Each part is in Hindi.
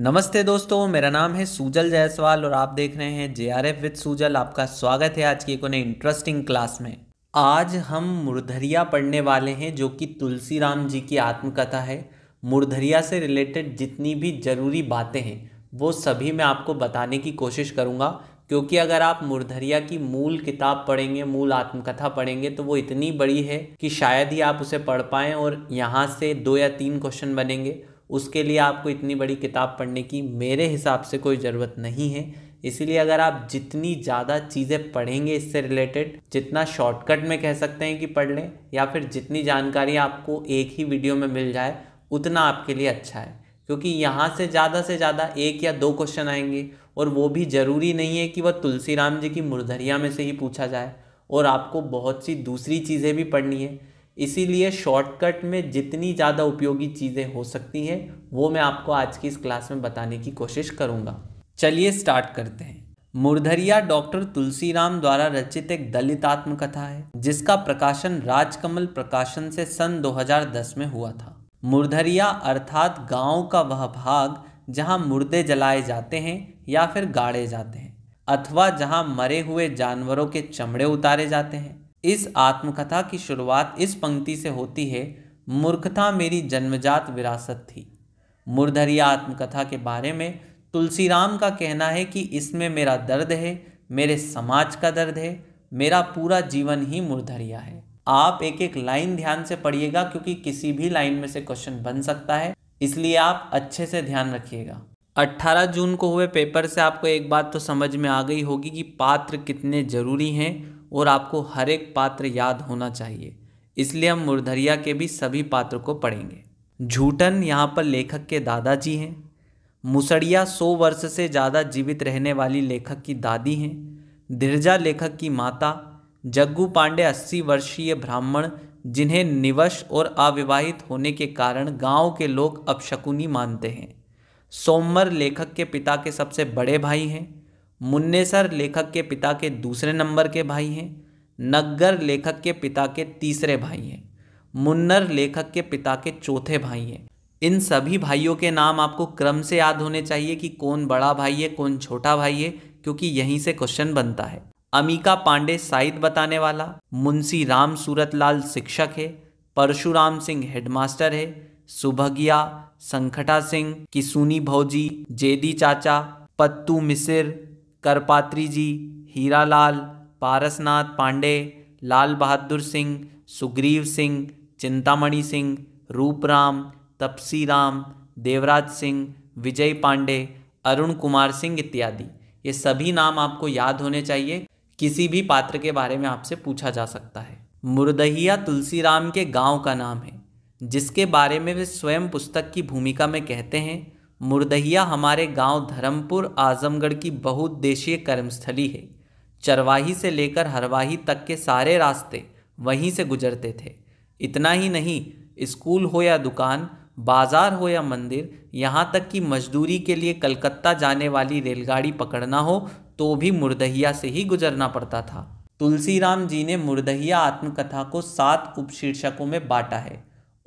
नमस्ते दोस्तों मेरा नाम है सूजल जायसवाल और आप देख रहे हैं J R F with Sujal आपका स्वागत है आज की एक उन्हें इंटरेस्टिंग क्लास में आज हम मुरधरिया पढ़ने वाले हैं जो कि तुलसीराम जी की आत्मकथा है मुरधरिया से रिलेटेड जितनी भी ज़रूरी बातें हैं वो सभी मैं आपको बताने की कोशिश करूँगा क्योंकि अगर आप मुरधरिया की मूल किताब पढ़ेंगे मूल आत्मकथा पढ़ेंगे तो वो इतनी बड़ी है कि शायद ही आप उसे पढ़ पाएँ और यहाँ से दो या तीन क्वेश्चन बनेंगे उसके लिए आपको इतनी बड़ी किताब पढ़ने की मेरे हिसाब से कोई ज़रूरत नहीं है इसीलिए अगर आप जितनी ज़्यादा चीज़ें पढ़ेंगे इससे रिलेटेड जितना शॉर्टकट में कह सकते हैं कि पढ़ लें या फिर जितनी जानकारी आपको एक ही वीडियो में मिल जाए उतना आपके लिए अच्छा है क्योंकि यहाँ से ज़्यादा से ज़्यादा एक या दो क्वेश्चन आएंगे और वो भी ज़रूरी नहीं है कि वह तुलसीराम जी की मुरधरिया में से ही पूछा जाए और आपको बहुत सी दूसरी चीज़ें भी पढ़नी है इसीलिए शॉर्टकट में जितनी ज़्यादा उपयोगी चीज़ें हो सकती हैं वो मैं आपको आज की इस क्लास में बताने की कोशिश करूँगा चलिए स्टार्ट करते हैं मुरधरिया डॉक्टर तुलसीराम द्वारा रचित एक दलित आत्मकथा है जिसका प्रकाशन राजकमल प्रकाशन से सन 2010 में हुआ था मुरधरिया अर्थात गांव का वह भाग जहां मुर्दे जलाए जाते हैं या फिर गाड़े जाते हैं अथवा जहां मरे हुए जानवरों के चमड़े उतारे जाते हैं इस आत्मकथा की शुरुआत इस पंक्ति से होती है मूर्खता मेरी जन्मजात विरासत थी मुरधरिया आत्मकथा के बारे में तुलसीराम का कहना है कि इसमें मेरा दर्द है मेरे समाज का दर्द है मेरा पूरा जीवन ही मुरधरिया है आप एक एक लाइन ध्यान से पढ़िएगा क्योंकि किसी भी लाइन में से क्वेश्चन बन सकता है इसलिए आप अच्छे से ध्यान रखिएगा 18 जून को हुए पेपर से आपको एक बात तो समझ में आ गई होगी कि पात्र कितने ज़रूरी हैं और आपको हर एक पात्र याद होना चाहिए इसलिए हम मुरधरिया के भी सभी पात्र को पढ़ेंगे झूठन यहाँ पर लेखक के दादाजी हैं मुसड़िया सौ वर्ष से ज़्यादा जीवित रहने वाली लेखक की दादी हैं धीरजा लेखक की माता जग्गू पांडे अस्सी वर्षीय ब्राह्मण जिन्हें निवश और अविवाहित होने के कारण गांव के लोग अपशकुनी मानते हैं सोमवर लेखक के पिता के सबसे बड़े भाई हैं मुन्ने सर लेखक के पिता के दूसरे नंबर के भाई हैं नग्गर लेखक के पिता के तीसरे भाई हैं मुन्नर लेखक के पिता के चौथे भाई हैं इन सभी भाइयों के नाम आपको क्रम से याद होने चाहिए कि कौन बड़ा भाई है कौन छोटा भाई है क्योंकि यहीं से क्वेश्चन बनता है अमिका पांडे साइद बताने वाला मुंशी राम सूरतलाल शिक्षक है परशुराम सिंह हेडमास्टर है सुभगिया संखटा सिंह किसुनी भौजी जेदी चाचा पत्तू मिसिर करपात्री जी हीरालाल पारसनाथ पांडे लाल बहादुर सिंह सुग्रीव सिंह चिंतामणि सिंह रूपराम तपसी राम देवराज सिंह विजय पांडे अरुण कुमार सिंह इत्यादि ये सभी नाम आपको याद होने चाहिए किसी भी पात्र के बारे में आपसे पूछा जा सकता है मुरदहिया तुलसीराम के गांव का नाम है जिसके बारे में वे स्वयं पुस्तक की भूमिका में कहते हैं मुरदहिया हमारे गांव धर्मपुर आजमगढ़ की बहुउद्देशीय कर्मस्थली है चरवाही से लेकर हरवाही तक के सारे रास्ते वहीं से गुजरते थे इतना ही नहीं स्कूल हो या दुकान बाजार हो या मंदिर यहाँ तक कि मजदूरी के लिए कलकत्ता जाने वाली रेलगाड़ी पकड़ना हो तो भी मुरदहिया से ही गुजरना पड़ता था तुलसीराम जी ने मुरदहिया आत्मकथा को सात उपशीर्षकों में बांटा है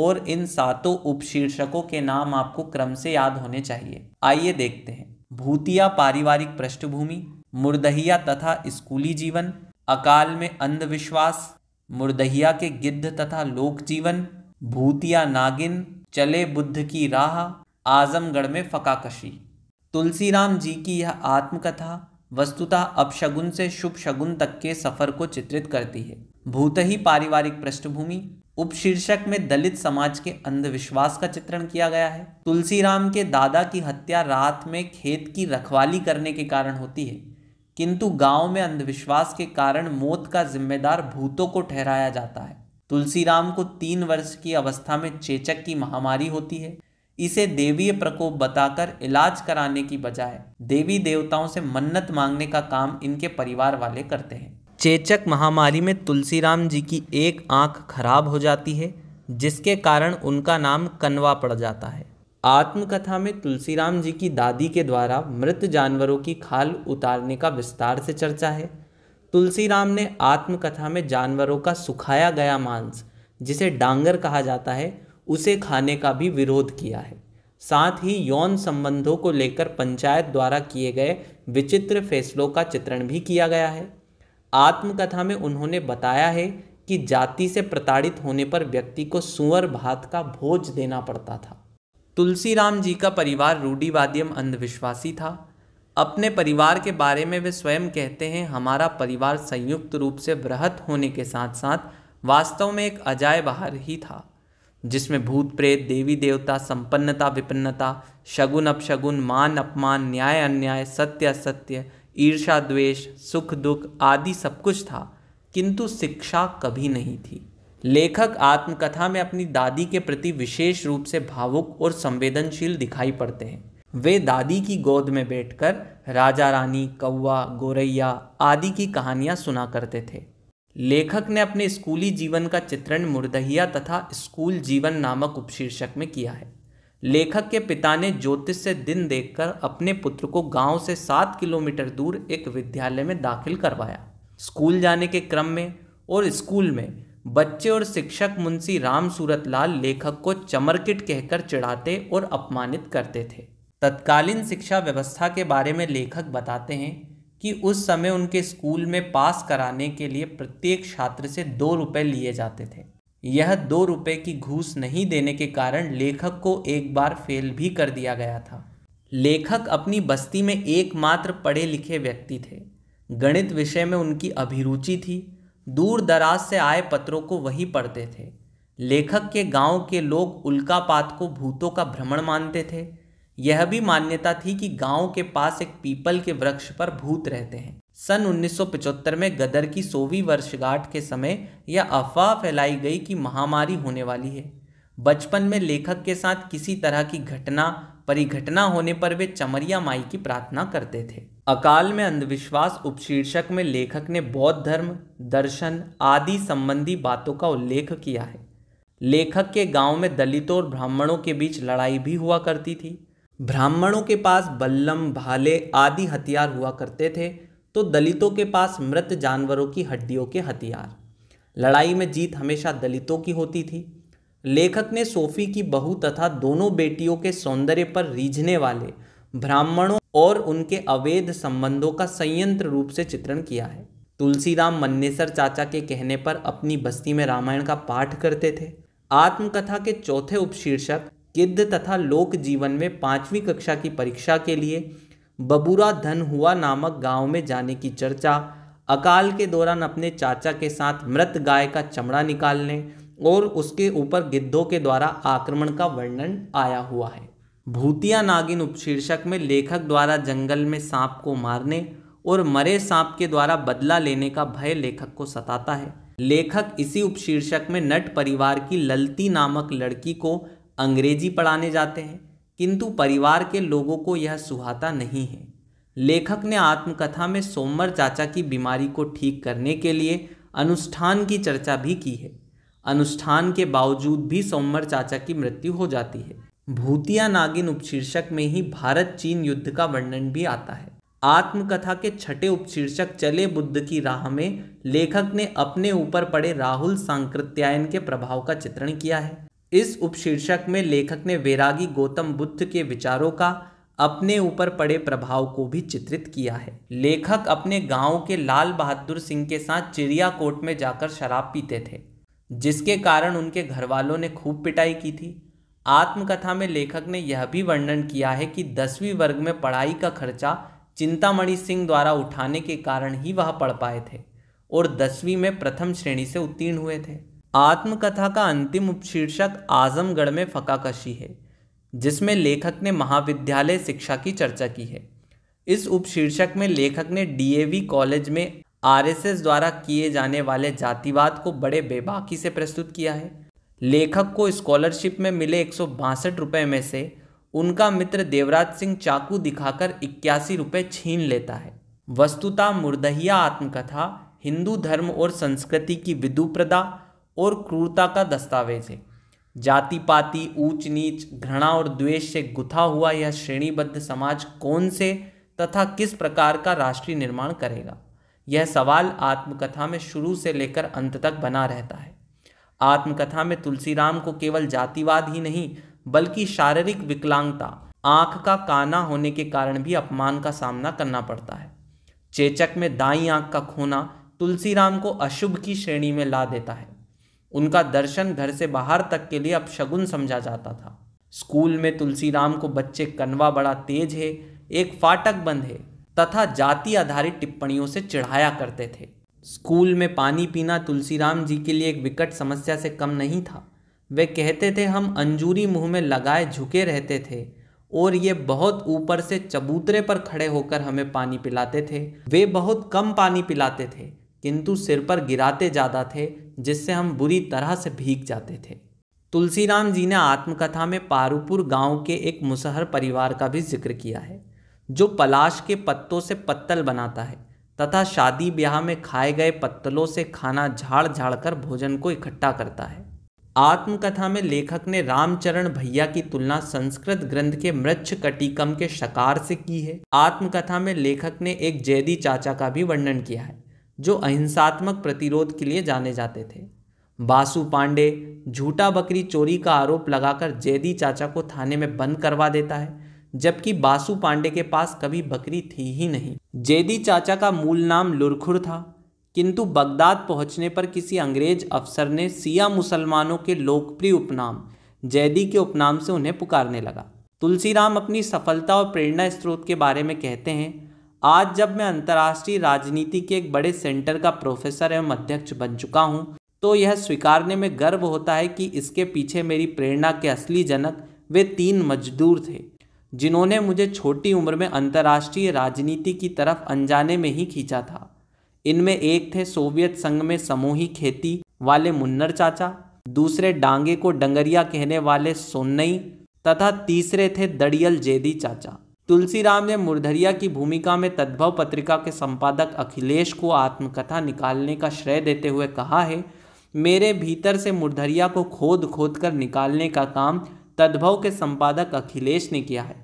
और इन सातों उपशीर्षकों के नाम आपको क्रम से याद होने चाहिए आइए देखते हैं भूतिया पारिवारिक पृष्ठभूमि मुर्दहिया तथा स्कूली जीवन अकाल में अंधविश्वास मुर्दहिया के गिद्ध तथा लोक जीवन भूतिया नागिन चले बुद्ध की राह आजमगढ़ में फकाकशी तुलसीराम जी की यह आत्मकथा वस्तुतः अपशगुन से शुभ शगुन तक के सफर को चित्रित करती है भूत ही पारिवारिक पृष्ठभूमि उपशीर्षक में दलित समाज के अंधविश्वास का चित्रण किया गया है तुलसीराम के दादा की हत्या रात में खेत की रखवाली करने के कारण होती है किंतु गांव में अंधविश्वास के कारण मौत का जिम्मेदार भूतों को ठहराया जाता है तुलसीराम को तीन वर्ष की अवस्था में चेचक की महामारी होती है इसे देवीय प्रकोप बताकर इलाज कराने की बजाय देवी देवताओं से मन्नत मांगने का काम इनके परिवार वाले करते हैं चेचक महामारी में तुलसीराम जी की एक आंख खराब हो जाती है जिसके कारण उनका नाम कनवा पड़ जाता है आत्मकथा में तुलसीराम जी की दादी के द्वारा मृत जानवरों की खाल उतारने का विस्तार से चर्चा है तुलसीराम ने आत्मकथा में जानवरों का सुखाया गया मांस जिसे डांगर कहा जाता है उसे खाने का भी विरोध किया है साथ ही यौन संबंधों को लेकर पंचायत द्वारा किए गए विचित्र फैसलों का चित्रण भी किया गया है आत्मकथा में उन्होंने बताया है कि जाति से प्रताड़ित होने पर व्यक्ति को सुअर भात का भोज देना पड़ता था तुलसीराम जी का परिवार रूढ़ीवादी अंधविश्वासी था अपने परिवार के बारे में वे स्वयं कहते हैं हमारा परिवार संयुक्त रूप से बृहत होने के साथ साथ वास्तव में एक अजाय बाहर ही था जिसमें भूत प्रेत देवी देवता संपन्नता विपन्नता शगुन अपशगुन मान अपमान न्याय अन्याय सत्य असत्य ईर्षा द्वेष सुख दुख आदि सब कुछ था किंतु शिक्षा कभी नहीं थी लेखक आत्मकथा में अपनी दादी के प्रति विशेष रूप से भावुक और संवेदनशील दिखाई पड़ते हैं वे दादी की गोद में बैठकर राजा रानी कौवा गोरैया आदि की कहानियाँ सुना करते थे लेखक ने अपने स्कूली जीवन का चित्रण मुर्दहिया तथा स्कूल जीवन नामक उपशीर्षक में किया है लेखक के पिता ने ज्योतिष से दिन देखकर अपने पुत्र को गांव से सात किलोमीटर दूर एक विद्यालय में दाखिल करवाया स्कूल जाने के क्रम में और स्कूल में बच्चे और शिक्षक मुंशी राम लाल लेखक को चमरकिट कहकर चिढ़ाते और अपमानित करते थे तत्कालीन शिक्षा व्यवस्था के बारे में लेखक बताते हैं कि उस समय उनके स्कूल में पास कराने के लिए प्रत्येक छात्र से दो रुपये लिए जाते थे यह दो रुपये की घूस नहीं देने के कारण लेखक को एक बार फेल भी कर दिया गया था लेखक अपनी बस्ती में एकमात्र पढ़े लिखे व्यक्ति थे गणित विषय में उनकी अभिरुचि थी दूर दराज से आए पत्रों को वही पढ़ते थे लेखक के गांव के लोग उल्कापात को भूतों का भ्रमण मानते थे यह भी मान्यता थी कि गांव के पास एक पीपल के वृक्ष पर भूत रहते हैं सन 1975 में गदर की सोवी वर्षगांठ के समय यह अफवाह फैलाई गई कि महामारी होने वाली है बचपन में लेखक के साथ किसी तरह की घटना परिघटना होने पर वे चमरिया माई की प्रार्थना करते थे अकाल में अंधविश्वास उपशीर्षक में लेखक ने बौद्ध धर्म दर्शन आदि संबंधी बातों का उल्लेख किया है लेखक के गांव में दलितों और ब्राह्मणों के बीच लड़ाई भी हुआ करती थी ब्राह्मणों के पास बल्लम भाले आदि हथियार हुआ करते थे तो दलितों के पास मृत जानवरों की हड्डियों के हथियार लड़ाई में जीत हमेशा दलितों की होती थी लेखक ने सोफी की बहू तथा दोनों बेटियों के सौंदर्य पर रीझने वाले ब्राह्मणों और उनके अवैध संबंधों का संयंत्र रूप से चित्रण किया है तुलसीराम मन्नेसर चाचा के कहने पर अपनी बस्ती में रामायण का पाठ करते थे आत्मकथा के चौथे उपशीर्षक गिद्ध तथा लोक जीवन में पांचवी कक्षा की परीक्षा के लिए बबूरा धन हुआ नामक गांव में जाने की चर्चा अकाल के दौरान अपने चाचा के साथ मृत गाय का चमड़ा निकालने और उसके ऊपर गिद्धों के द्वारा आक्रमण का वर्णन आया हुआ है भूतिया नागिन उपशीर्षक में लेखक द्वारा जंगल में सांप को मारने और मरे सांप के द्वारा बदला लेने का भय लेखक को सताता है लेखक इसी उपशीर्षक में नट परिवार की ललती नामक लड़की को अंग्रेजी पढ़ाने जाते हैं किंतु परिवार के लोगों को यह सुहाता नहीं है लेखक ने आत्मकथा में सोमर चाचा की बीमारी को ठीक करने के लिए अनुष्ठान की चर्चा भी की है अनुष्ठान के बावजूद भी सोमर चाचा की मृत्यु हो जाती है भूतिया नागिन उपशीर्षक में ही भारत चीन युद्ध का वर्णन भी आता है आत्मकथा के छठे उपशीर्षक चले बुद्ध की राह में लेखक ने अपने ऊपर पड़े राहुल सांकृत्यायन के प्रभाव का चित्रण किया है इस उपशीर्षक में लेखक ने वैरागी गौतम बुद्ध के विचारों का अपने ऊपर पड़े प्रभाव को भी चित्रित किया है लेखक अपने गांव के लाल बहादुर सिंह के साथ चिड़ियाकोट में जाकर शराब पीते थे जिसके कारण उनके घर वालों ने खूब पिटाई की थी आत्मकथा में लेखक ने यह भी वर्णन किया है कि दसवीं वर्ग में पढ़ाई का खर्चा चिंतामणि सिंह द्वारा उठाने के कारण ही वह पढ़ पाए थे और दसवीं में प्रथम श्रेणी से उत्तीर्ण हुए थे आत्मकथा का अंतिम उपशीर्षक आजमगढ़ में फकाकशी है जिसमें लेखक ने महाविद्यालय शिक्षा की चर्चा की है इस उपशीर्षक में लेखक ने डीएवी कॉलेज में आरएसएस द्वारा किए जाने वाले जातिवाद को बड़े बेबाकी से प्रस्तुत किया है लेखक को स्कॉलरशिप में मिले एक रुपए में से उनका मित्र देवराज सिंह चाकू दिखाकर इक्यासी रुपये छीन लेता है वस्तुता मुर्दहिया आत्मकथा हिंदू धर्म और संस्कृति की विदुप्रदा और क्रूरता का दस्तावेज है जाति पाति ऊंच नीच घृणा और द्वेष से गुथा हुआ यह श्रेणीबद्ध समाज कौन से तथा किस प्रकार का राष्ट्रीय निर्माण करेगा यह सवाल आत्मकथा में शुरू से लेकर अंत तक बना रहता है आत्मकथा में तुलसीराम को केवल जातिवाद ही नहीं बल्कि शारीरिक विकलांगता आँख का काना होने के कारण भी अपमान का सामना करना पड़ता है चेचक में दाई आँख का खोना तुलसीराम को अशुभ की श्रेणी में ला देता है उनका दर्शन घर से बाहर तक के लिए अपशगुन समझा जाता था स्कूल में तुलसीराम को बच्चे कनवा बड़ा तेज है एक फाटक बंद है तथा जाति आधारित टिप्पणियों से चिढ़ाया करते थे स्कूल में पानी पीना तुलसीराम जी के लिए एक विकट समस्या से कम नहीं था वे कहते थे हम अंजूरी मुंह में लगाए झुके रहते थे और ये बहुत ऊपर से चबूतरे पर खड़े होकर हमें पानी पिलाते थे वे बहुत कम पानी पिलाते थे किंतु सिर पर गिराते ज़्यादा थे जिससे हम बुरी तरह से भीग जाते थे तुलसीराम जी ने आत्मकथा में पारूपुर गांव के एक मुसहर परिवार का भी जिक्र किया है जो पलाश के पत्तों से पत्तल बनाता है तथा शादी ब्याह में खाए गए पत्तलों से खाना झाड़ झाड़ कर भोजन को इकट्ठा करता है आत्मकथा में लेखक ने रामचरण भैया की तुलना संस्कृत ग्रंथ के मृक्ष कटिकम के शकार से की है आत्मकथा में लेखक ने एक जैदी चाचा का भी वर्णन किया है जो अहिंसात्मक प्रतिरोध के लिए जाने जाते थे बासु पांडे झूठा बकरी चोरी का आरोप लगाकर जैदी चाचा को थाने में बंद करवा देता है जबकि बासु पांडे के पास कभी बकरी थी ही नहीं जैदी चाचा का मूल नाम लुरखुर था किंतु बगदाद पहुंचने पर किसी अंग्रेज अफसर ने सिया मुसलमानों के लोकप्रिय उपनाम जैदी के उपनाम से उन्हें पुकारने लगा तुलसीराम अपनी सफलता और प्रेरणा स्रोत के बारे में कहते हैं आज जब मैं अंतर्राष्ट्रीय राजनीति के एक बड़े सेंटर का प्रोफेसर एवं अध्यक्ष बन चुका हूँ तो यह स्वीकारने में गर्व होता है कि इसके पीछे मेरी प्रेरणा के असली जनक वे तीन मजदूर थे जिन्होंने मुझे छोटी उम्र में अंतर्राष्ट्रीय राजनीति की तरफ अनजाने में ही खींचा था इनमें एक थे सोवियत संघ में समूही खेती वाले मुन्नर चाचा दूसरे डांगे को डंगरिया कहने वाले सोनई तथा तीसरे थे दड़ियल जेदी चाचा तुलसीराम ने मुरधरिया की भूमिका में तद्भव पत्रिका के संपादक अखिलेश को आत्मकथा निकालने का श्रेय देते हुए कहा है मेरे भीतर से मुरधरिया को खोद खोद कर निकालने का काम तद्भव के संपादक अखिलेश ने किया है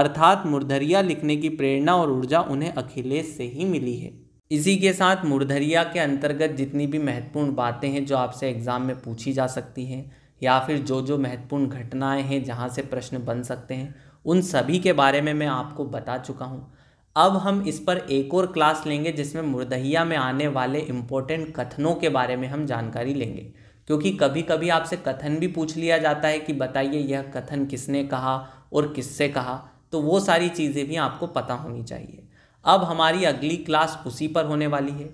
अर्थात मुरधरिया लिखने की प्रेरणा और ऊर्जा उन्हें अखिलेश से ही मिली है इसी के साथ मुरधरिया के अंतर्गत जितनी भी महत्वपूर्ण बातें हैं जो आपसे एग्ज़ाम में पूछी जा सकती हैं या फिर जो जो महत्वपूर्ण घटनाएं हैं जहां से प्रश्न बन सकते हैं उन सभी के बारे में मैं आपको बता चुका हूँ अब हम इस पर एक और क्लास लेंगे जिसमें मुर्दहिया में आने वाले इम्पोर्टेंट कथनों के बारे में हम जानकारी लेंगे क्योंकि कभी कभी आपसे कथन भी पूछ लिया जाता है कि बताइए यह कथन किसने कहा और किससे कहा तो वो सारी चीज़ें भी आपको पता होनी चाहिए अब हमारी अगली क्लास उसी पर होने वाली है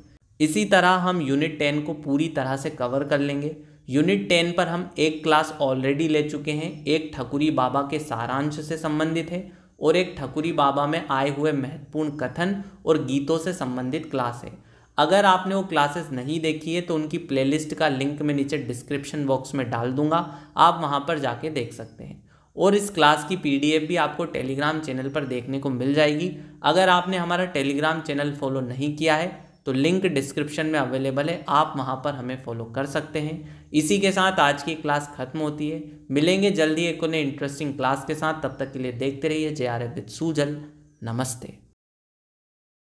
इसी तरह हम यूनिट टेन को पूरी तरह से कवर कर लेंगे यूनिट टेन पर हम एक क्लास ऑलरेडी ले चुके हैं एक ठकुरी बाबा के सारांश से संबंधित है और एक ठकुरी बाबा में आए हुए महत्वपूर्ण कथन और गीतों से संबंधित क्लास है अगर आपने वो क्लासेस नहीं देखी है तो उनकी प्लेलिस्ट का लिंक मैं नीचे डिस्क्रिप्शन बॉक्स में डाल दूंगा आप वहाँ पर जाके देख सकते हैं और इस क्लास की पीडीएफ भी आपको टेलीग्राम चैनल पर देखने को मिल जाएगी अगर आपने हमारा टेलीग्राम चैनल फॉलो नहीं किया है तो लिंक डिस्क्रिप्शन में अवेलेबल है आप वहाँ पर हमें फॉलो कर सकते हैं इसी के साथ आज की क्लास खत्म होती है मिलेंगे जल्दी एक उन्हें इंटरेस्टिंग क्लास के साथ तब तक के लिए देखते रहिए जे आर एफ सूजल नमस्ते